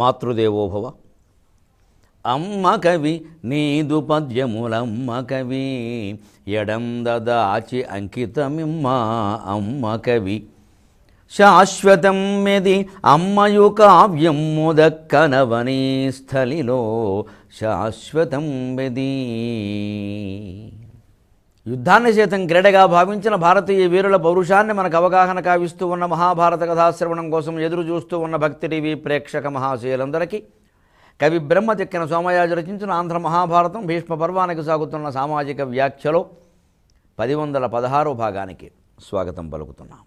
మాతృదేవోభవ అమ్మ కవి నీదు పద్యములమ్మ కవి ఎడందదాచి అంకితమిమ్మ అమ్మ కవి శాశ్వతం మెది అమ్మయు కావ్యం ముదక్కనవని స్థలిలో శాశ్వతం మెది యుద్ధాన్ని సైతం క్రీడగా భావించిన భారతీయ వీరుల పౌరుషాన్ని మనకు అవగాహన కావిస్తూ ఉన్న మహాభారత కథాశ్రవణం కోసం ఎదురు చూస్తూ ఉన్న భక్తి టీవీ ప్రేక్షక మహాశయులందరికీ కవి బ్రహ్మ తిక్కిన సోమయాజు రచించిన ఆంధ్ర మహాభారతం భీష్మ పర్వానికి సాగుతున్న సామాజిక వ్యాఖ్యలో పది వందల పదహారో భాగానికి స్వాగతం పలుకుతున్నాం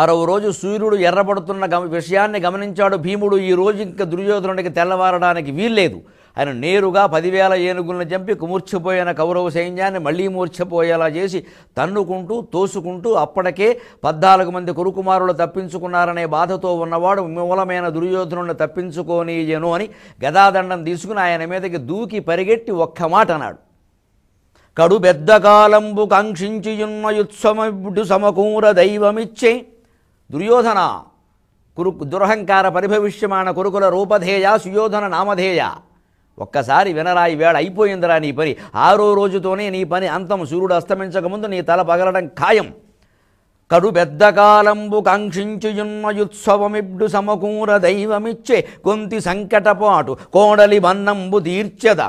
ఆరవ రోజు సూర్యుడు ఎర్రబడుతున్న గమ విషయాన్ని గమనించాడు భీముడు ఈ రోజు ఇంకా దుర్యోధనుడికి తెల్లవారడానికి వీల్లేదు ఆయన నేరుగా పదివేల ఏనుగులను చంపి కుమూర్చిపోయిన కౌరవ సైన్యాన్ని మళ్లీ మూర్చపోయేలా చేసి తన్నుకుంటూ తోసుకుంటూ అప్పటికే పద్నాలుగు మంది కురుకుమారులు తప్పించుకున్నారనే బాధతో ఉన్నవాడు మూలమైన దుర్యోధనుడిని తప్పించుకోనీయను అని గదాదండం తీసుకుని ఆయన మీదకి దూకి పరిగెట్టి ఒక్క మాట అన్నాడు కడు కాలంబు కాంక్షించియున్న యుత్సమడు సమకూర దైవమిచ్చే దుర్యోధన కురు దురహంకార పరిభవిష్యమాన కురుకుల రూపధేయ సుయోధన నామధేయ ఒక్కసారి వినరా వేళ అయిపోయిందిరా నీ పని ఆరో రోజుతోనే నీ పని అంతం సూర్యుడు అస్తమించక ముందు నీ తల పగలడం ఖాయం కడు పెద్ద కాలంబు కాంక్షించుయున్నయుత్సవమిబ్డు సమకూర దైవమిచ్చే కొంతి సంకటపాటు కోడలి బన్నంబు తీర్చద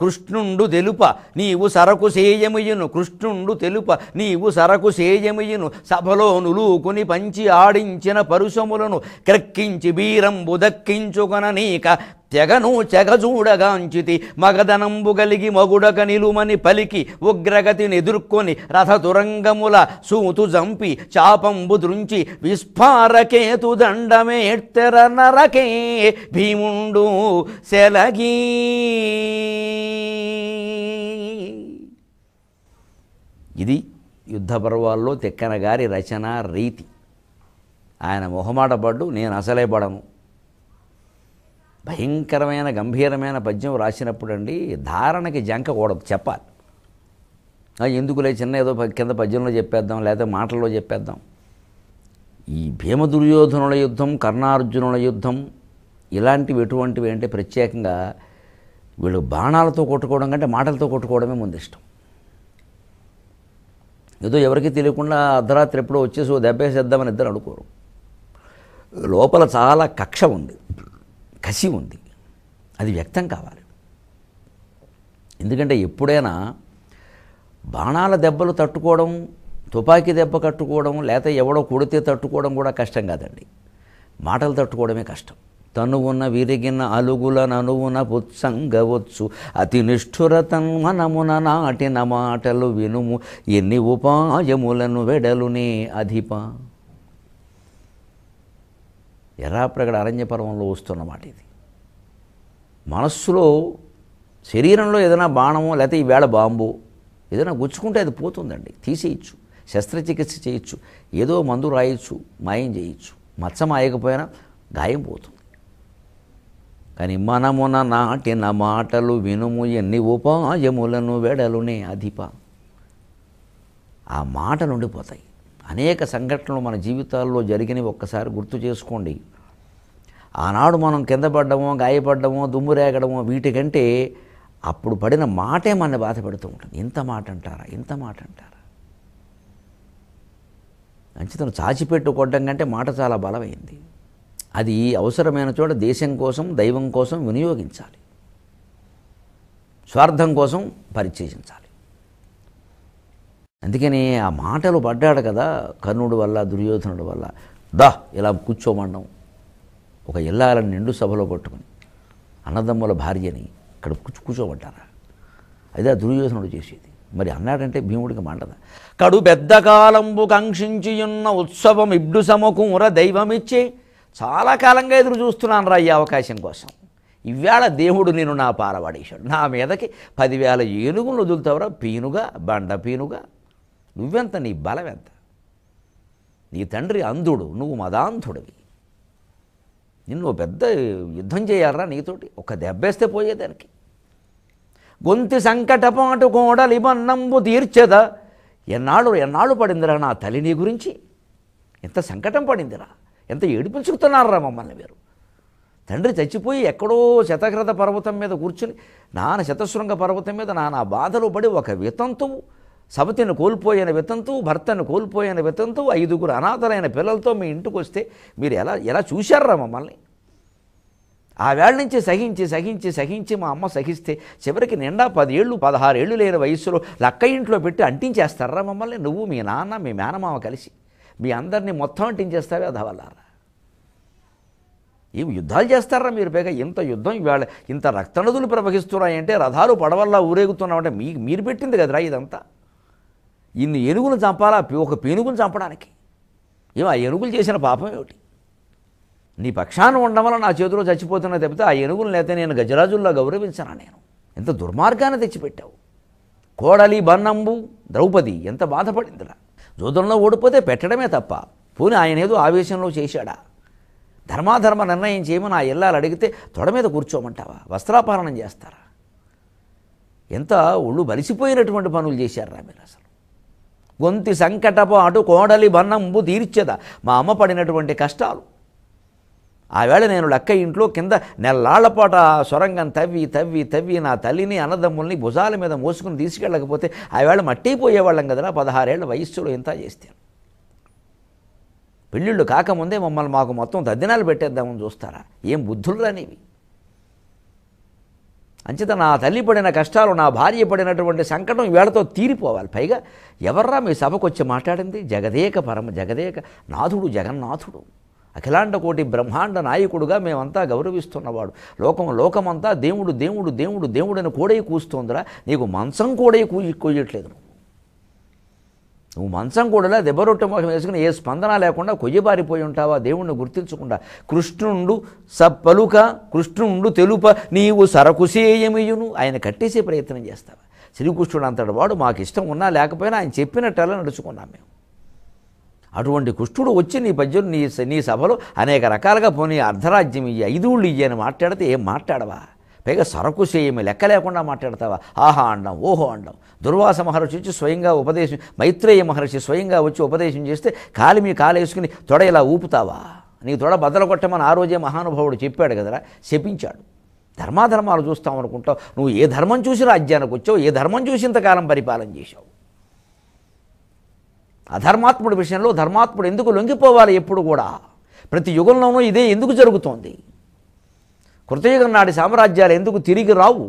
కృష్ణుండు తెలుప నీవు సరకు సేయమియును కృష్ణుండు తెలుప నీవు సరకు సేయమియును సభలో నులూకుని పంచి ఆడించిన పరుశములను క్రక్కించి బీరంబు దక్కించుకొన నీక తెగను చెగజూడగాంచితి మగధనంబు కలిగి మగుడక నిలుమని పలికి ఉగ్రగతిని ఎదుర్కొని రథతురంగముల సూతు జంపి చాపంబు దృంచి విస్ఫారకేతు దండమేత్తెర నరకే భీముండు సెలగి ఇది యుద్ధ పర్వాల్లో తెక్కనగారి రచన రీతి ఆయన మొహమాట పడ్డు నేను అసలే పడను భయంకరమైన గంభీరమైన పద్యం రాసినప్పుడు అండి ధారణకి జంక కూడదు చెప్పాలి ఎందుకులే చిన్న ఏదో కింద పద్యంలో చెప్పేద్దాం లేదా మాటల్లో చెప్పేద్దాం ఈ భీమ దుర్యోధనుల యుద్ధం కర్ణార్జునుల యుద్ధం ఇలాంటివి ఎటువంటివి అంటే ప్రత్యేకంగా వీళ్ళు బాణాలతో కొట్టుకోవడం కంటే మాటలతో కొట్టుకోవడమే ముందు ఇష్టం ఏదో ఎవరికి తెలియకుండా అర్ధరాత్రి ఎప్పుడో వచ్చేసి దెబ్బేసేద్దామని ఇద్దరు అనుకోరు లోపల చాలా కక్ష ఉంది కసి ఉంది అది వ్యక్తం కావాలి ఎందుకంటే ఎప్పుడైనా బాణాల దెబ్బలు తట్టుకోవడం తుపాకీ దెబ్బ కట్టుకోవడం లేకపోతే ఎవడో కొడితే తట్టుకోవడం కూడా కష్టం కాదండి మాటలు తట్టుకోవడమే కష్టం తనువున విరిగిన అలుగుల ననువున పుత్సంగవచ్చు అతి నిష్ఠుర తన్మనమున నాటిన మాటలు వినుము ఎన్ని ఉపాయములను వెడలునే అధిపా ఎర్రాప్రగడ అరణ్యపర్వంలో వస్తున్నమాట ఇది మనస్సులో శరీరంలో ఏదైనా బాణమో లేకపోతే ఈవేళ బాంబు ఏదైనా గుచ్చుకుంటే అది పోతుందండి తీసేయచ్చు శస్త్రచికిత్స చేయొచ్చు ఏదో మందు రాయొచ్చు మాయం చేయొచ్చు మచ్చ మాయకపోయినా గాయం పోతుంది కానీ మనమున నాటిన మాటలు వినుము ఎన్ని ఉపాయములను వెడలునే అధిప ఆ మాటలు ఉండిపోతాయి అనేక సంఘటనలు మన జీవితాల్లో జరిగినవి ఒక్కసారి గుర్తు చేసుకోండి ఆనాడు మనం కింద పడ్డమో గాయపడ్డమో దుమ్ము రేగడమో వీటికంటే అప్పుడు పడిన మాటే మన బాధ పెడుతూ ఉంటుంది ఇంత మాట అంటారా ఇంత మాట అంటారా అంచితను చాచిపెట్టుకోవడం కంటే మాట చాలా బలమైంది అది అవసరమైన చోట దేశం కోసం దైవం కోసం వినియోగించాలి స్వార్థం కోసం పరిచయించాలి అందుకని ఆ మాటలు పడ్డాడు కదా కర్ణుడు వల్ల దుర్యోధనుడు వల్ల దా ఇలా కూర్చోమన్నాం ఒక ఇల్లాల నిండు సభలో పట్టుకుని అన్నదమ్ముల భార్యని ఇక్కడ కూర్చు కూర్చోబడ్డారా అదే దుర్యోధనుడు చేసేది మరి అన్నాడంటే భీముడికి మండదా కడు పెద్ద కాలంబు కంక్షించియున్న ఉత్సవం ఇబ్డు సముకుముర దైవమిచ్చి చాలా కాలంగా ఎదురు చూస్తున్నాను రా ఈ అవకాశం కోసం ఇవాళ దేవుడు నేను నా పారబడేశాడు నా మీదకి పదివేల ఏనుగులు వదులుతావరా పీనుగా బండ పీనుగా నువ్వెంత నీ ఎంత నీ తండ్రి అంధుడు నువ్వు మదాంధుడివి నిన్ను పెద్ద యుద్ధం చేయాలరా నీతోటి ఒక దెబ్బేస్తే పోయేదానికి గొంతి సంకటపాటు కోడలి మన్నంబు తీర్చద ఎన్నాళ్ళు ఎన్నాళ్ళు పడిందిరా నా తల్లి నీ గురించి ఎంత సంకటం పడిందిరా ఎంత ఏడిపించుకుతున్నారా మమ్మల్ని మీరు తండ్రి చచ్చిపోయి ఎక్కడో శతఘ్రత పర్వతం మీద కూర్చుని నాన్న శతశృంగ పర్వతం మీద నానా బాధలు పడి ఒక వితంతువు సమతిని కోల్పోయిన వితంతు భర్తను కోల్పోయిన వితంతు ఐదుగురు అనాథలైన పిల్లలతో మీ ఇంటికి వస్తే మీరు ఎలా ఎలా చూశారా మమ్మల్ని ఆ వేళ నుంచి సహించి సహించి సహించి మా అమ్మ సహిస్తే చివరికి నిండా పదేళ్ళు పదహారేళ్ళు లేని వయసులో లక్క ఇంట్లో పెట్టి అంటించేస్తారా మమ్మల్ని నువ్వు మీ నాన్న మీ మేనమామ కలిసి మీ అందరినీ మొత్తం అంటించేస్తావే అధవల్లారా ఏమి యుద్ధాలు చేస్తారా మీరు పైగా ఇంత యుద్ధం ఇవాళ ఇంత రక్తనదులు ప్రవహిస్తున్నాయంటే రథాలు పడవల్లా ఊరేగుతున్నామంటే మీ మీరు పెట్టింది కదరా ఇదంతా ఇన్ని ఏనుగులు చంపాలా ఒక పేనుగును చంపడానికి ఏమో ఆ ఏనుగులు చేసిన పాపం ఏమిటి నీ పక్షాన ఉండడం వల్ల నా చేతిలో చచ్చిపోతున్నా తప్పితే ఆ ఏనుగులు లేతే నేను గజరాజుల్లో గౌరవించనా నేను ఎంత దుర్మార్గాన్ని తెచ్చిపెట్టావు కోడలి బన్నంబు ద్రౌపది ఎంత బాధపడిందిరా జూదంలో ఓడిపోతే పెట్టడమే తప్ప పోనీ ఆయన ఏదో ఆవేశంలో చేశాడా ధర్మాధర్మ నిర్ణయం చేయమని ఆ ఇల్లాలు అడిగితే తొడ మీద కూర్చోమంటావా వస్త్రాపహరణం చేస్తారా ఎంత ఒళ్ళు బలిసిపోయినటువంటి పనులు రా మీరు అసలు గొంతి సంకటపాటు కోడలి బన్నంబు తీర్చద మా అమ్మ పడినటువంటి కష్టాలు ఆవేళ నేను లక్క ఇంట్లో కింద నెల్లాళ్లపాట సొరంగం తవ్వి తవ్వి తవ్వి నా తల్లిని అన్నదమ్ముల్ని భుజాల మీద మోసుకుని తీసుకెళ్ళకపోతే ఆవేళ మట్టిపోయేవాళ్ళం కదరా పదహారేళ్ల వయస్సులో ఇంత చేస్తే పెళ్ళిళ్ళు కాకముందే మమ్మల్ని మాకు మొత్తం దద్దినాలు పెట్టేద్దామని చూస్తారా ఏం బుద్ధులు రానివి అంచేత నా తల్లి పడిన కష్టాలు నా భార్య పడినటువంటి సంకటం వేళతో తీరిపోవాలి పైగా ఎవర్రా మీ సభకు వచ్చి మాట్లాడింది జగదేక పరమ జగదేక నాథుడు జగన్నాథుడు అఖిలాండ కోటి బ్రహ్మాండ నాయకుడుగా మేమంతా గౌరవిస్తున్నవాడు లోకం లోకమంతా దేవుడు దేవుడు దేవుడు దేవుడని కూడా కూస్తోందిరా నీకు మంచం కూడా కూయి కూయట్లేదు నువ్వు మంచం కూడా దెబ్బరొట్టె మోసం వేసుకుని ఏ స్పందన లేకుండా కొయ్యబారిపోయి ఉంటావా దేవుణ్ణి గుర్తించకుండా కృష్ణుండు సప్పలుక కృష్ణుండు తెలుప నీవు సరకుసేయమియును ఆయన కట్టేసే ప్రయత్నం చేస్తావా శ్రీకృష్ణుడు అంతటి వాడు మాకు ఇష్టం ఉన్నా లేకపోయినా ఆయన చెప్పినట్టలా నడుచుకున్నాం మేము అటువంటి కృష్ణుడు వచ్చి నీ పద్యం నీ నీ సభలో అనేక రకాలుగా పోనీ అర్ధరాజ్యం ఇయ్యి ఐదుళ్ళు ఇయ్యి అని మాట్లాడితే ఏం మాట్లాడవా పైగా సరకు చేయమి లెక్క లేకుండా మాట్లాడతావా ఆహా అండం ఓహో అండం దుర్వాస మహర్షి వచ్చి స్వయంగా ఉపదేశం మైత్రేయ మహర్షి స్వయంగా వచ్చి ఉపదేశం చేస్తే కాలి మీ కాలు వేసుకుని తొడ ఇలా ఊపుతావా నీకు తొడ బద్దలు కొట్టమని ఆ రోజే మహానుభావుడు చెప్పాడు కదరా శపించాడు ధర్మాధర్మాలు చూస్తాం అనుకుంటావు నువ్వు ఏ ధర్మం చూసి రాజ్యానికి వచ్చావు ఏ ధర్మం చూసి ఇంతకాలం పరిపాలన చేశావు అధర్మాత్ముడి విషయంలో ధర్మాత్ముడు ఎందుకు లొంగిపోవాలి ఎప్పుడు కూడా ప్రతి యుగంలోనూ ఇదే ఎందుకు జరుగుతోంది కృతయుగం నాటి సామ్రాజ్యాలు ఎందుకు తిరిగి రావు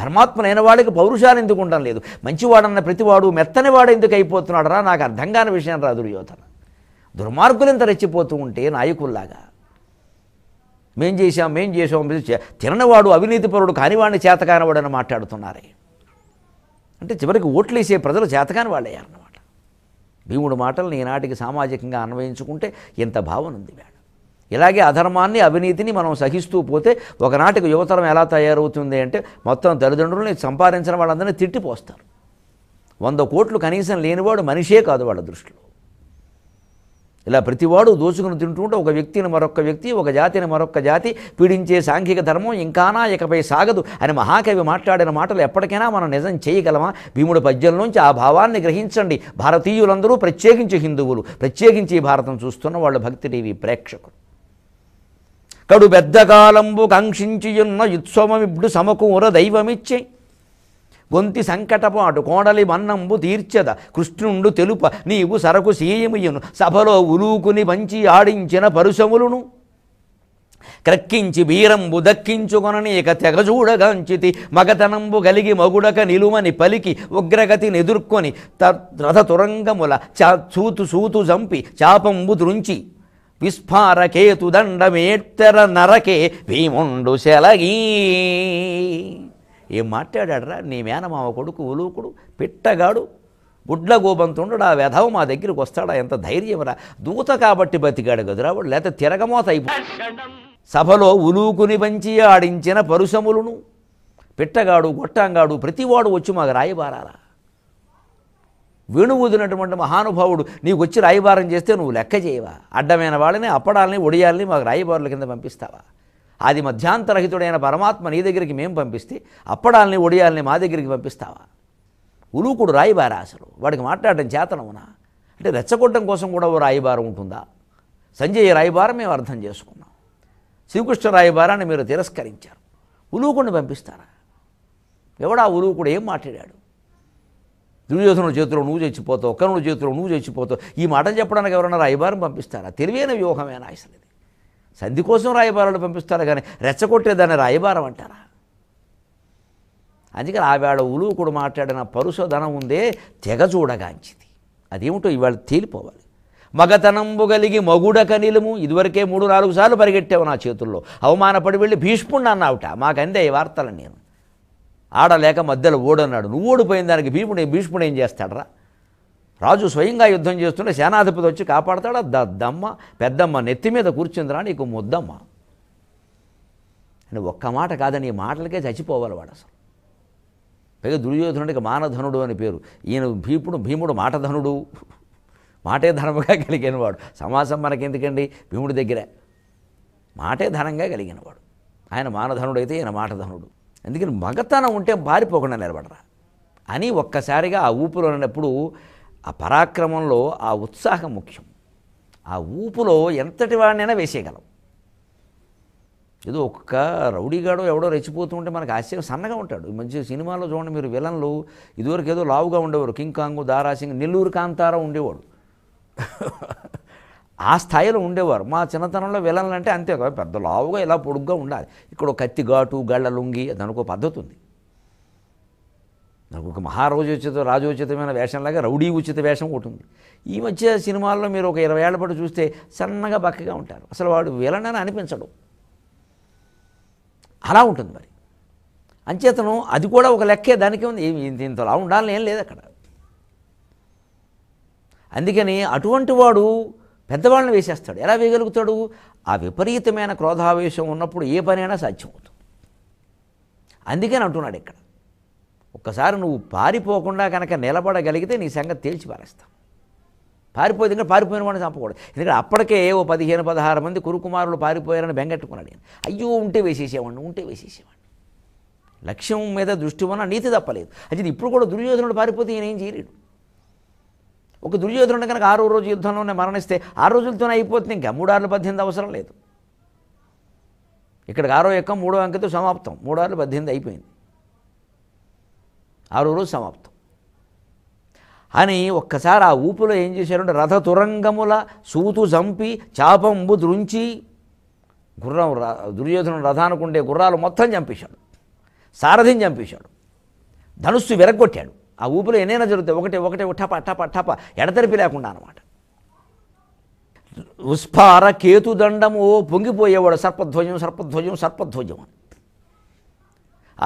ధర్మాత్మనైన వాడికి పౌరుషాలు ఎందుకు ఉండడం లేదు మంచివాడన్న ప్రతివాడు మెత్తని వాడు ఎందుకు అయిపోతున్నాడు రా నాకు అర్థం కాని విషయం రా దుర్యోధన ఎంత రెచ్చిపోతూ ఉంటే నాయకుల్లాగా మేం చేశాం మేం చేసాం అవినీతి పరుడు కానివాడిని చేతకానివాడు అని మాట్లాడుతున్నారే అంటే చివరికి ఓట్లు వేసే ప్రజలు చేతకాని వాళ్ళయ్యారన్నమాట భీముడు మాటలు నేనాటికి సామాజికంగా అన్వయించుకుంటే ఇంత భావన ఉంది ఇలాగే అధర్మాన్ని అవినీతిని మనం సహిస్తూ పోతే ఒకనాటికి యువతరం ఎలా తయారవుతుంది అంటే మొత్తం తల్లిదండ్రులని సంపాదించిన వాళ్ళందరినీ తిట్టిపోస్తారు వంద కోట్లు కనీసం లేనివాడు మనిషే కాదు వాళ్ళ దృష్టిలో ఇలా ప్రతివాడు దోచుకుని తింటుంటే ఒక వ్యక్తిని మరొక వ్యక్తి ఒక జాతిని మరొక జాతి పీడించే సాంఘిక ధర్మం ఇంకానా ఇకపై సాగదు అని మహాకవి మాట్లాడిన మాటలు ఎప్పటికైనా మనం నిజం చేయగలమా భీముడి పద్యంలోంచి ఆ భావాన్ని గ్రహించండి భారతీయులందరూ ప్రత్యేకించి హిందువులు ప్రత్యేకించి భారతం చూస్తున్న వాళ్ళు భక్తి టీవీ ప్రేక్షకులు కడు పెద్దకాలంబు ఉత్సవం యుత్సవమిప్పుడు సమకూర దైవమిచ్చే గొంతి సంకటపాటు కోడలి మన్నంబు తీర్చద కృష్ణుండు తెలుప నీవు సరకు సీయముయును సభలో ఉలూకుని పంచి ఆడించిన పరుశములును క్రక్కించి బీరంబు దక్కించుకొనని ఇక తెగచూడగాంచితి మగతనంబు కలిగి మగుడక నిలువని పలికి ఉగ్రగతిని ఎదుర్కొని రథ తురంగముల చా సూతు సూతు చంపి చాపంబు దృంచి విస్ఫారకేతుదండమేత్తర నరకే భీముండు శలగీ ఏం మాట్లాడాడరా నీ మేనమావ కొడుకు ఉలూకుడు పిట్టగాడు గుడ్లగోబంతుండడు ఆ వెధవ మా దగ్గరికి వస్తాడా ఎంత ధైర్యమరా దూత కాబట్టి బతికాడు కదురా లేకపోతే తిరగమోత సభలో ఉలూకుని పంచి ఆడించిన పరుశములును పిట్టగాడు గొట్టంగాడు ప్రతివాడు వచ్చి మాకు రాయబారాలా వేణువూదినటువంటి మహానుభావుడు నీకు వచ్చి రాయిబారం చేస్తే నువ్వు లెక్క చేయవా అడ్డమైన వాళ్ళని అప్పడాలని ఒడియాలని మాకు రాయిబారుల కింద పంపిస్తావా అది మధ్యాంతరహితుడైన పరమాత్మ నీ దగ్గరికి మేము పంపిస్తే అప్పడాలని ఒడియాలని మా దగ్గరికి పంపిస్తావా ఉలూకుడు రాయిబారా అసలు వాడికి మాట్లాడటం చేతనమునా అంటే రెచ్చగొట్టడం కోసం కూడా ఓ రాయిబారం ఉంటుందా సంజయ్ రాయిబారం మేము అర్థం చేసుకున్నాం శ్రీకృష్ణ రాయిబారాన్ని మీరు తిరస్కరించారు ఉలూకుడిని పంపిస్తారా ఎవడా ఉలూకుడు ఏం మాట్లాడాడు దుర్యోధనుడు చేతిలో నువ్వు చచ్చిపోతావు కర్ణుడు చేతిలో నువ్వు చచ్చిపోతావు ఈ మాటను చెప్పడానికి ఎవరన్నా రాయబారం పంపిస్తారా తెలివైన వ్యూహమేనా అసలు ఇది సంధి కోసం రాయబారాలు పంపిస్తారు కానీ రెచ్చగొట్టేదాన్ని రాయబారం అంటారా అందుకని ఉలువు ఉలువుకుడు మాట్లాడిన పరుషధనం ఉందే తెగ చూడగాంచింది అదేమిటో ఇవాళ తేలిపోవాలి మగతనంబు కలిగి మగుడ కనిలము ఇదివరకే మూడు నాలుగు సార్లు పరిగెట్టావు నా చేతుల్లో అవమానపడి వెళ్ళి భీష్ముడు అన్నావుట మాకందే వార్తలు నేను ఆడలేక మధ్యలో ఓడన్నాడు నువ్వు ఓడిపోయిన దానికి భీముడు భీష్ముడు ఏం చేస్తాడరా రాజు స్వయంగా యుద్ధం చేస్తుంటే సేనాధిపతి వచ్చి కాపాడతాడా దద్దమ్మ పెద్దమ్మ నెత్తి మీద కూర్చుందిరా నీకు ముద్దమ్మ అని ఒక్క మాట కాదని ఈ మాటలకే చచ్చిపోవాలి వాడు అసలు పైగా దుర్యోధనుడికి మానధనుడు అని పేరు ఈయన భీపుడు భీముడు మాటధనుడు మాటే ధనముగా కలిగినవాడు సమాసం ఎందుకండి భీముడి దగ్గరే మాటే ధనంగా కలిగినవాడు ఆయన మానధనుడైతే ఈయన మాటధనుడు అందుకని మగతనం ఉంటే బారిపోకుండా నిలబడరా అని ఒక్కసారిగా ఆ ఊపులో ఉన్నప్పుడు ఆ పరాక్రమంలో ఆ ఉత్సాహం ముఖ్యం ఆ ఊపులో ఎంతటి వాడినైనా వేసేయగలం ఏదో ఒక్క రౌడీగాడో ఎవడో ఉంటే మనకు ఆశ్చర్యం సన్నగా ఉంటాడు మంచి సినిమాలో చూడండి మీరు విలన్లు ఇదివరకు ఏదో లావుగా ఉండేవారు కింగ్ కాంగ్ దారాసింగ్ నెల్లూరు కాంతారా ఉండేవాడు ఆ స్థాయిలో ఉండేవారు మా చిన్నతనంలో వెళ్ళాలంటే అంతే కదా పెద్ద లావుగా ఇలా పొడుగ్గా ఉండాలి ఇక్కడ కత్తి ఘాటు గళ్ళ లుంగి దానికి ఒక పద్ధతి ఉంది నాకు ఒక మహారాజోచిత రాజోచితమైన వేషంలాగా రౌడీ ఉచిత వేషం ఒకటి ఉంది ఈ మధ్య సినిమాల్లో మీరు ఒక ఇరవై ఏళ్ళ పాటు చూస్తే సన్నగా బక్కగా ఉంటారు అసలు వాడు విలనని అనిపించడు అలా ఉంటుంది మరి అంచేతను అది కూడా ఒక లెక్కే దానికే ఉంది దీంతో అలా ఉండాలని ఏం లేదు అక్కడ అందుకని అటువంటి వాడు పెద్దవాళ్ళని వేసేస్తాడు ఎలా వేయగలుగుతాడు ఆ విపరీతమైన క్రోధావేశం ఉన్నప్పుడు ఏ పనైనా సాధ్యమవుతుంది అందుకని అంటున్నాడు ఇక్కడ ఒక్కసారి నువ్వు పారిపోకుండా కనుక నిలబడగలిగితే నీ సంగతి తేల్చి పారేస్తావు పారిపోయింది ఇంకా పారిపోయిన వాడిని చంపకూడదు ఎందుకంటే అప్పటికే ఓ పదిహేను పదహారు మంది కురుకుమారులు పారిపోయారని బెంగట్టుకున్నాడు నేను అయ్యో ఉంటే వేసేసేవాడిని ఉంటే వేసేసేవాడిని లక్ష్యం మీద దృష్టి ఉన్న నీతి తప్పలేదు అది ఇప్పుడు కూడా దుర్యోధనుడు పారిపోతే ఈయన ఏం చేయలేడు ఒక దుర్యోధనుడు కనుక ఆరో రోజు యుద్ధంలోనే మరణిస్తే ఆ రోజులతోనే అయిపోతుంది ఇంకా మూడార్లు పద్దెనిమిది అవసరం లేదు ఇక్కడికి ఆరో యొక్క మూడో అంకెతో సమాప్తం మూడార్లు పద్దెనిమిది అయిపోయింది ఆరో రోజు సమాప్తం అని ఒక్కసారి ఆ ఊపులో ఏం చేశారంటే రథ తురంగముల సూతు చంపి చాపంబు దృంచి గుర్రం దుర్యోధను రథానికి ఉండే గుర్రాలు మొత్తం చంపేశాడు సారథిని చంపేశాడు ధనుస్సు విరగొట్టాడు ఆ ఊపిలో ఎన్నైనా జరుగుతాయి ఒకటే ఒకటే టప టప టప ఎడతెరిపి లేకుండా అనమాట ఉస్ఫార కేతుదండము ఓ పొంగిపోయేవాడు సర్పధ్వజం సర్పధ్వజం సర్పధ్వజం అని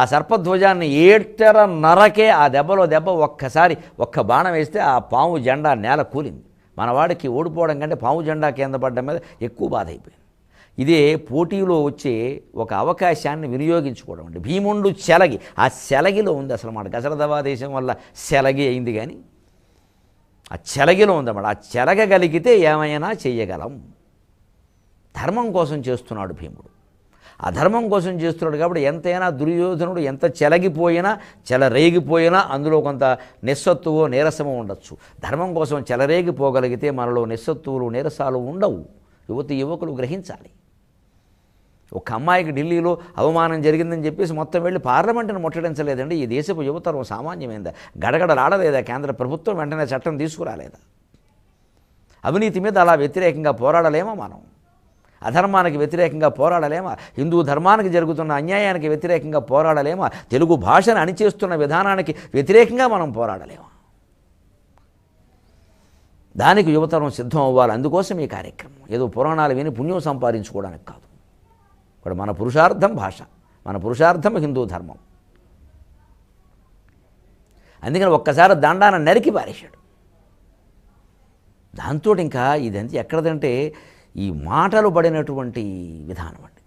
ఆ సర్పధ్వజాన్ని ఏటర నరకే ఆ దెబ్బలో దెబ్బ ఒక్కసారి ఒక్క బాణం వేస్తే ఆ పాము జెండా నేల కూలింది మనవాడికి ఓడిపోవడం కంటే పాము జెండా కింద పడ్డం మీద ఎక్కువ బాధ అయిపోయింది ఇదే పోటీలో వచ్చే ఒక అవకాశాన్ని వినియోగించుకోవడం అండి భీముండు సెలగి ఆ సెలగిలో ఉంది అసలు మాట గజరదవా దేశం వల్ల సెలగి అయింది కానీ ఆ చెలగిలో ఉంది అన్నమాట ఆ చెలగగలిగితే ఏమైనా చేయగలం ధర్మం కోసం చేస్తున్నాడు భీముడు ఆ ధర్మం కోసం చేస్తున్నాడు కాబట్టి ఎంతైనా దుర్యోధనుడు ఎంత చెలగిపోయినా చెలరేగిపోయినా అందులో కొంత నిస్సత్తువో నీరసమో ఉండొచ్చు ధర్మం కోసం చెలరేగిపోగలిగితే మనలో నిస్సత్తువులు నీరసాలు ఉండవు యువతి యువకులు గ్రహించాలి ఒక అమ్మాయికి ఢిల్లీలో అవమానం జరిగిందని చెప్పేసి మొత్తం వెళ్ళి పార్లమెంటును ముట్టడించలేదండి ఈ దేశపు యువతరం సామాన్యమైందా గడగడలాడలేదా కేంద్ర ప్రభుత్వం వెంటనే చట్టం తీసుకురాలేదా అవినీతి మీద అలా వ్యతిరేకంగా పోరాడలేమా మనం అధర్మానికి వ్యతిరేకంగా పోరాడలేమా హిందూ ధర్మానికి జరుగుతున్న అన్యాయానికి వ్యతిరేకంగా పోరాడలేమా తెలుగు భాషను అణిచేస్తున్న విధానానికి వ్యతిరేకంగా మనం పోరాడలేమా దానికి యువతరం సిద్ధం అవ్వాలి అందుకోసం ఈ కార్యక్రమం ఏదో పురాణాలు విని పుణ్యం సంపాదించుకోవడానికి కాదు ఇప్పుడు మన పురుషార్థం భాష మన పురుషార్థం హిందూ ధర్మం అందుకని ఒక్కసారి దండాన నరికి పారేశాడు దాంతో ఇంకా ఇదంత ఎక్కడదంటే ఈ మాటలు పడినటువంటి విధానం అండి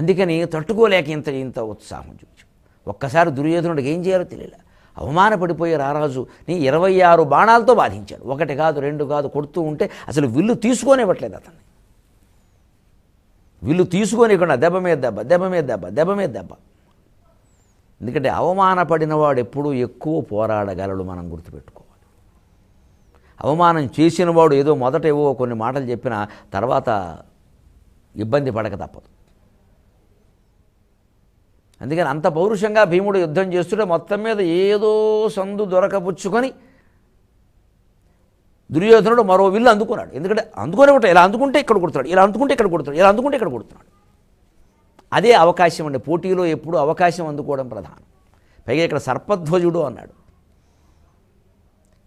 అందుకని తట్టుకోలేక ఇంత ఇంత ఉత్సాహం చూపించు ఒక్కసారి దుర్యోధనుడికి ఏం చేయాలో తెలియలే అవమానపడిపోయే రారాజు నీ ఇరవై ఆరు బాణాలతో బాధించాడు ఒకటి కాదు రెండు కాదు కొడుతూ ఉంటే అసలు విల్లు తీసుకోనివ్వట్లేదు అతన్ని వీళ్ళు తీసుకొని ఇక్కడ దెబ్బ మీద దెబ్బ దెబ్బ మీద దెబ్బ దెబ్బ మీద దెబ్బ ఎందుకంటే అవమానపడిన వాడు ఎప్పుడూ ఎక్కువ పోరాడగలడు మనం గుర్తుపెట్టుకోవాలి అవమానం చేసిన వాడు ఏదో మొదట ఏవో కొన్ని మాటలు చెప్పిన తర్వాత ఇబ్బంది పడక తప్పదు అందుకని అంత పౌరుషంగా భీముడు యుద్ధం చేస్తుంటే మొత్తం మీద ఏదో సందు దొరకపుచ్చుకొని దుర్యోధనుడు మరో విల్లు అందుకున్నాడు ఎందుకంటే అందుకునే ఒకటి ఇలా అందుకుంటే ఇక్కడ కొడుతున్నాడు ఇలా అందుకుంటే ఇక్కడ కొడుతున్నాడు ఇలా అందుకుంటే ఇక్కడ కొడుతున్నాడు అదే అవకాశం అండి పోటీలో ఎప్పుడు అవకాశం అందుకోవడం ప్రధానం పైగా ఇక్కడ సర్పధ్వజుడు అన్నాడు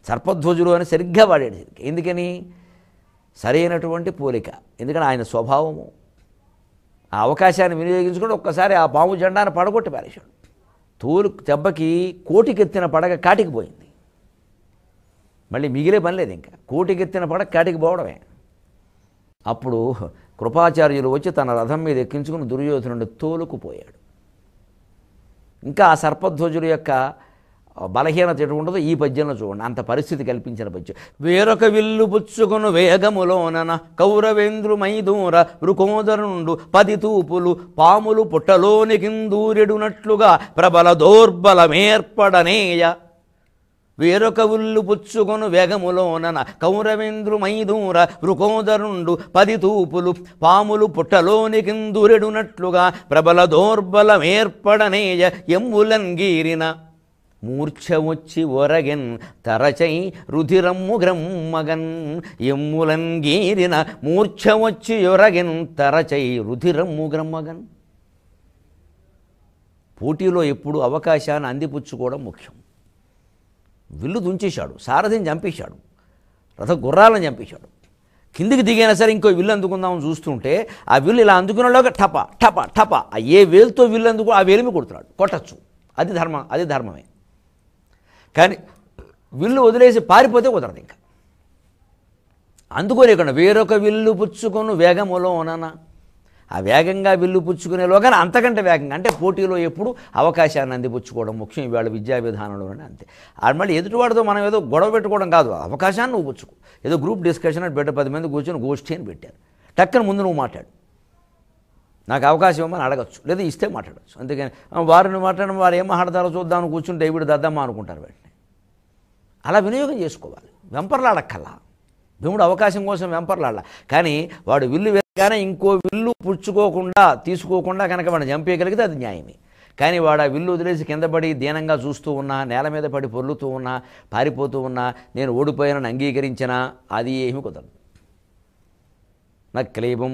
సర్పధ్వజుడు అని సరిగ్గా వాడాడు ఎందుకని సరైనటువంటి పోలిక ఎందుకని ఆయన స్వభావము ఆ అవకాశాన్ని వినియోగించుకుని ఒక్కసారి ఆ పాము జెండాను పడగొట్టి పారేశాడు తోలు దెబ్బకి కోటికెత్తిన పడగ కాటికి పోయింది మళ్ళీ మిగిలే పని లేదు ఇంకా కూటికెత్తిన పడ కాటికి పోవడమే అప్పుడు కృపాచార్యులు వచ్చి తన రథం మీద ఎక్కించుకుని దుర్యోధనుడు తోలుకుపోయాడు ఇంకా ఆ సర్పధ్వజుడు యొక్క బలహీనత ఎటు ఉండదు ఈ పద్యంలో చూడండి అంత పరిస్థితి కల్పించిన పద్యం వేరొక విల్లు పుచ్చుకును వేగములోనన కౌరవేంద్రు మైదూర వృకోదరుండు పది తూపులు పాములు పుట్టలోని కిందూరెడునట్లుగా ప్రబల దోర్బలమేర్పడనేయ వేరొక ఉల్లు పుచ్చుకొను వేగములోన కౌరవేంద్రు మైదూర వృకోదరుండు పది తూపులు పాములు పుట్టలోని కిందురెడునట్లుగా ప్రబల దోర్బలమేర్పడనేయ ఎమ్ములంగీరిన మూర్ఛ వచ్చి ఒరగెన్ తరచై రుధిరమ్ము గ్రమ్మగన్ ఎమ్ములంగీరిన మూర్ఛ వచ్చి ఒరగెన్ తరచై రుధిరమ్ము గ్రమ్మగన్ పోటీలో ఎప్పుడు అవకాశాన్ని అందిపుచ్చుకోవడం ముఖ్యం విల్లు దుంచేశాడు సారథిని చంపేశాడు రథ గుర్రాలను చంపేశాడు కిందికి దిగైనా సరే ఇంకో విల్లు అందుకుందామని చూస్తుంటే ఆ విల్లు ఇలా అందుకునే టప టప టప ఆ ఏ వేలుతో విల్లు అందుకు ఆ వేలిమి కొడుతున్నాడు కొట్టచ్చు అది ధర్మం అది ధర్మమే కానీ విల్లు వదిలేసి పారిపోతే కుదరదు ఇంకా అందుకోలేకుండా వేరొక విల్లు పుచ్చుకొని వేగములో ఉన్నానా ఆ వేగంగా విల్లు పుచ్చుకునే లోగా అంతకంటే వేగంగా అంటే పోటీలో ఎప్పుడు అవకాశాన్ని అందిపుచ్చుకోవడం ముఖ్యం ఇవాళ విద్యా విధానంలో అంతే మళ్ళీ ఎదుటివాడితో మనం ఏదో గొడవ పెట్టుకోవడం కాదు అవకాశాన్ని నువ్వు పుచ్చుకో ఏదో గ్రూప్ డిస్కషన్ అని బిడ్డ పది మంది కూర్చొని గోష్ఠి అని పెట్టారు టక్కన ముందు నువ్వు మాట్లాడు నాకు అవకాశం ఇవ్వమని అడగచ్చు లేదా ఇస్తే మాట్లాడచ్చు అందుకని వారిని మాట్లాడడం వారు ఏం మాట్లాడతారో చూద్దామని కూర్చుంటే డైవిడ్ దద్దమ్మా అనుకుంటారు వెంటనే అలా వినియోగం చేసుకోవాలి వెంపర్లాడక్కల్లా భీముడు అవకాశం కోసం వెంపర్లాడ కానీ వాడు విల్లు వేయగానే ఇంకో విల్లు పుచ్చుకోకుండా తీసుకోకుండా కనుక వాడిని చంపేయగలిగితే అది న్యాయమే కానీ వాడు ఆ విల్లు వదిలేసి కింద పడి దీనంగా చూస్తూ ఉన్నా నేల మీద పడి పొర్లుతూ ఉన్నా పారిపోతూ ఉన్నా నేను ఓడిపోయానని అంగీకరించినా అది ఏమి కుదరదు నా క్లీబం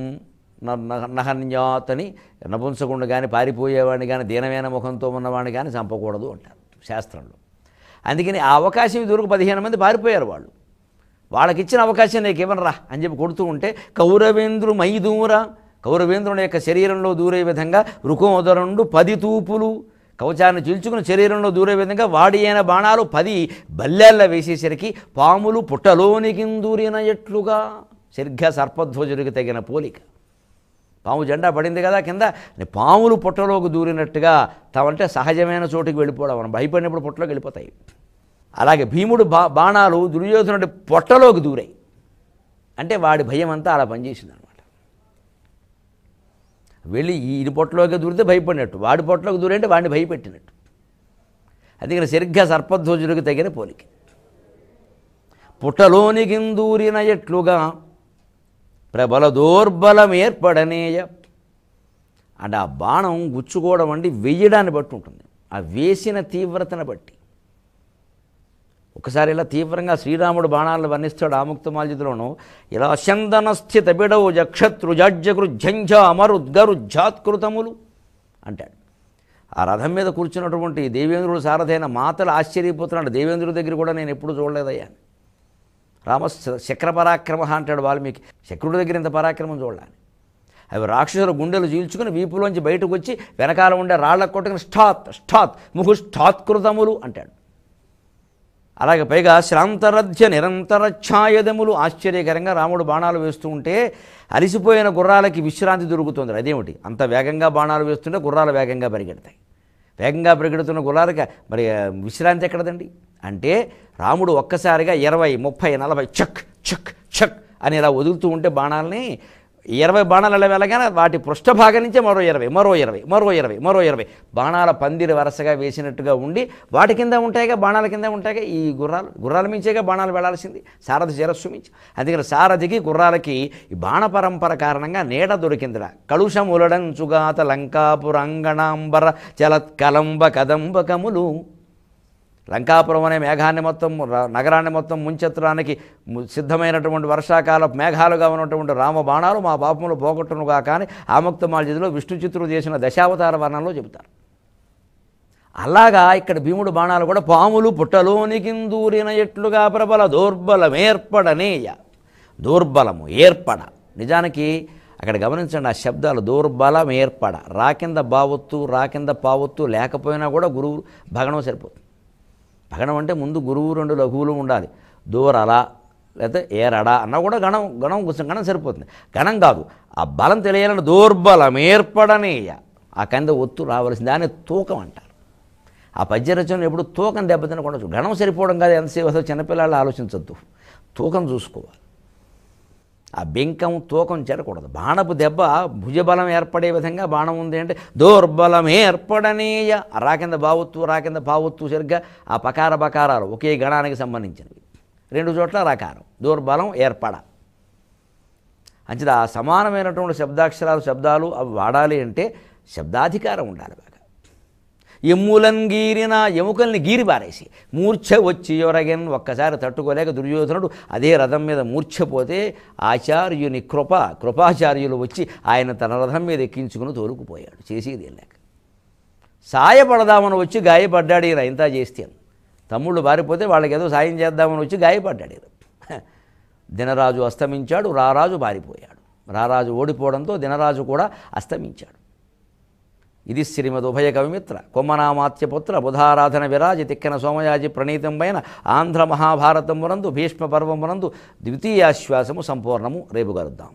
నహన్యాతని నపుంసకుండా కానీ పారిపోయేవాడిని కానీ దీనమైన ముఖంతో ఉన్నవాడిని కానీ చంపకూడదు అంటారు శాస్త్రంలో అందుకని ఆ అవకాశం దొరికి పదిహేను మంది పారిపోయారు వాళ్ళు వాళ్ళకి ఇచ్చిన అవకాశం నీకు ఇవ్వనరా అని చెప్పి కొడుతూ ఉంటే కౌరవేంద్రు మై దూర కౌరవేంద్రుని యొక్క శరీరంలో దూరే విధంగా రుకుమొదరండు పది తూపులు కవచాన్ని చీల్చుకుని శరీరంలో దూరే విధంగా వాడి అయిన బాణాలు పది బల్లెళ్ళ వేసేసరికి పాములు పుట్టలోనికి దూరిన ఎట్లుగా సరిగ్గా సర్పధ్వజుడికి తగిన పోలిక పాము జెండా పడింది కదా కింద పాములు పుట్టలోకి దూరినట్టుగా తమంటే సహజమైన చోటుకి వెళ్ళిపోవడం భయపడినప్పుడు పుట్టలోకి వెళ్ళిపోతాయి అలాగే భీముడు బా బాణాలు దుర్యోధనుడి పొట్టలోకి దూరాయి అంటే వాడి భయం అంతా అలా పనిచేసింది అనమాట వెళ్ళి ఈయన పొట్టలోకి దూరితే భయపడినట్టు వాడి పొట్టలోకి దూరంటే వాడిని భయపెట్టినట్టు అందుకని సరిగ్గా సర్పధ్వజుడికి తగిన పోలిక పుట్టలోనికి దూరిన ఎట్లుగా ప్రబల దోర్బలం ఏర్పడనేయ అంటే ఆ బాణం గుచ్చుకోవడం అండి వెయ్యడాన్ని బట్టి ఉంటుంది ఆ వేసిన తీవ్రతను బట్టి ఒకసారి ఇలా తీవ్రంగా శ్రీరాముడు బాణాలను వర్ణిస్తాడు ఆముక్తమాల్జితలోను ఇలా చందనస్థిత బిడవు జక్షత్రుజాజ్యకృజ్జంఝ అమరుద్గరుజ్జాత్కృతములు అంటాడు ఆ రథం మీద కూర్చున్నటువంటి దేవేంద్రుడు సారథైన మాతలు ఆశ్చర్యపోతున్నాడు దేవేంద్రుడి దగ్గర కూడా నేను ఎప్పుడు చూడలేదయ్యా రామ శక్ర పరాక్రమ అంటాడు వాల్మీకి శక్రుడి దగ్గర ఇంత పరాక్రమం చూడాలి అవి రాక్షసుల గుండెలు చీల్చుకుని వీపులోంచి బయటకు వచ్చి వెనకాల ఉండే రాళ్ల కొట్టుకుని స్టాత్ స్టాత్ ముహు స్టాత్కృతములు అంటాడు అలాగే పైగా నిరంతర ఛాయదములు ఆశ్చర్యకరంగా రాముడు బాణాలు వేస్తూ ఉంటే అలిసిపోయిన గుర్రాలకి విశ్రాంతి దొరుకుతుంది అదేమిటి అంత వేగంగా బాణాలు వేస్తుంటే గుర్రాలు వేగంగా పరిగెడతాయి వేగంగా పరిగెడుతున్న గుర్రాలకి మరి విశ్రాంతి ఎక్కడదండి అంటే రాముడు ఒక్కసారిగా ఇరవై ముప్పై నలభై చక్ చక్ చక్ అని ఇలా వదులుతూ ఉంటే బాణాలని ఇరవై బాణాలు అలా వెళ్ళగానే వాటి పృష్ఠభాగం నుంచే మరో ఇరవై మరో ఇరవై మరో ఇరవై మరో ఇరవై బాణాల పందిరి వరసగా వేసినట్టుగా ఉండి వాటి కింద ఉంటాయిగా బాణాల కింద ఉంటాయిగా ఈ గుర్రాలు గుర్రాల మించేగా బాణాలు వెళ్ళాల్సింది సారథి జరస్సు మించి అందుకని సారథికి గుర్రాలకి ఈ బాణ పరంపర కారణంగా నీడ దొరికిందిట సుగాత లంకాపురంగణాంబర చలత్కలంబ కదంబకములు లంకాపురం అనే మేఘాన్ని మొత్తం నగరాన్ని మొత్తం ముంచెత్తడానికి సిద్ధమైనటువంటి వర్షాకాల మేఘాలుగా ఉన్నటువంటి రామ బాణాలు మా పాపములు పోగొట్టునుగా కానీ ఆముక్తమాల్జిదిలో విష్ణు చిత్రుడు చేసిన దశావతార వర్ణంలో చెబుతారు అలాగా ఇక్కడ భీముడు బాణాలు కూడా పాములు పుట్టలోనికి దూరిన ఎట్లుగా ప్రబల దౌర్బలం ఏర్పడనేయ దౌర్బలము ఏర్పడ నిజానికి అక్కడ గమనించండి ఆ శబ్దాలు దౌర్బలం ఏర్పడ రాకింద బావొత్తు రాకింద పావొత్తు లేకపోయినా కూడా గురువు భగనం సరిపోతుంది పగణం అంటే ముందు గురువు రెండు లఘువులు ఉండాలి దూరలా లేకపోతే ఏరడ అన్నా కూడా గణం గణం కొంచెం గణం సరిపోతుంది గణం కాదు ఆ బలం తెలియాలని దూర్బలం ఏర్పడనేయ ఆ కింద ఒత్తు రావాల్సింది దాన్ని తూకం అంటారు ఆ పద్యరచన ఎప్పుడు తూకం దెబ్బతినకుండా గణం సరిపోవడం కాదు ఎంతసేపు అసలు చిన్నపిల్లలు ఆలోచించద్దు తూకం చూసుకోవాలి ఆ బెంకం తూకం చేరకూడదు బాణపు దెబ్బ భుజబలం ఏర్పడే విధంగా బాణం ఉంది అంటే దౌర్బలమే ఏర్పడనేయ రాకింద కింద బావొత్తు రా పావొత్తు సరిగ్గా ఆ పకార బకారాలు ఒకే గణానికి సంబంధించినవి రెండు చోట్ల రాకారం దౌర్బలం ఏర్పడ అంచేది ఆ సమానమైనటువంటి శబ్దాక్షరాలు శబ్దాలు అవి వాడాలి అంటే శబ్దాధికారం ఉండాలి బాగా ఎమ్ములన్ గీరిన ఎముకల్ని గీరి పారేసి మూర్ఛ వచ్చి ఎవరగన్ ఒక్కసారి తట్టుకోలేక దుర్యోధనుడు అదే రథం మీద మూర్ఛపోతే ఆచార్యుని కృప కృపాచార్యులు వచ్చి ఆయన తన రథం మీద ఎక్కించుకుని తోలుకుపోయాడు చేసేది వెళ్ళాక సాయపడదామని వచ్చి గాయపడ్డాడు ఈయన ఇంత చేస్తే తమ్ముళ్ళు పారిపోతే వాళ్ళకి ఏదో సాయం చేద్దామని వచ్చి గాయపడ్డాడు ఈయన దినరాజు అస్తమించాడు రారాజు పారిపోయాడు రారాజు ఓడిపోవడంతో దినరాజు కూడా అస్తమించాడు ఇది శ్రీమదుభయ కవిమిత్ర కొమ్మనామాత్యపుత్ర బుధారాధన విరాజి తిక్కన సోమయాజి ప్రణీతంపైన ఆంధ్ర మహాభారతమునందు భీష్మ పర్వమునందు ద్వితీయాశ్వాసము సంపూర్ణము రేపు కలుద్దాం